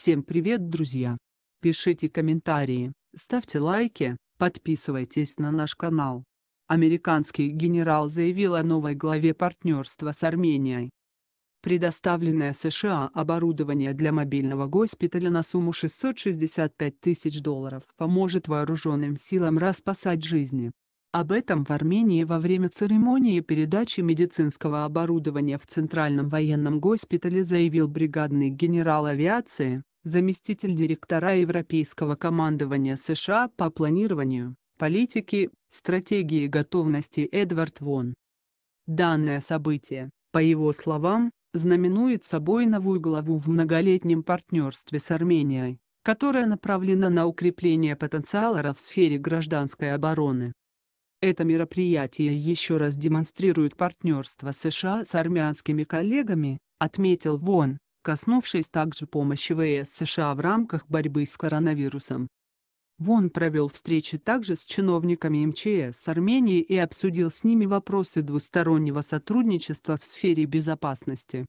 Всем привет, друзья! Пишите комментарии, ставьте лайки, подписывайтесь на наш канал. Американский генерал заявил о новой главе партнерства с Арменией. Предоставленное США оборудование для мобильного госпиталя на сумму 665 тысяч долларов поможет вооруженным силам распасать жизни. Об этом в Армении во время церемонии передачи медицинского оборудования в Центральном военном госпитале заявил бригадный генерал авиации заместитель директора Европейского командования США по планированию, политике, стратегии и готовности Эдвард Вон. Данное событие, по его словам, знаменует собой новую главу в многолетнем партнерстве с Арменией, которая направлена на укрепление потенциала в сфере гражданской обороны. Это мероприятие еще раз демонстрирует партнерство США с армянскими коллегами, отметил Вон, коснувшись также помощи ВС США в рамках борьбы с коронавирусом. ВОН провел встречи также с чиновниками МЧС Армении и обсудил с ними вопросы двустороннего сотрудничества в сфере безопасности.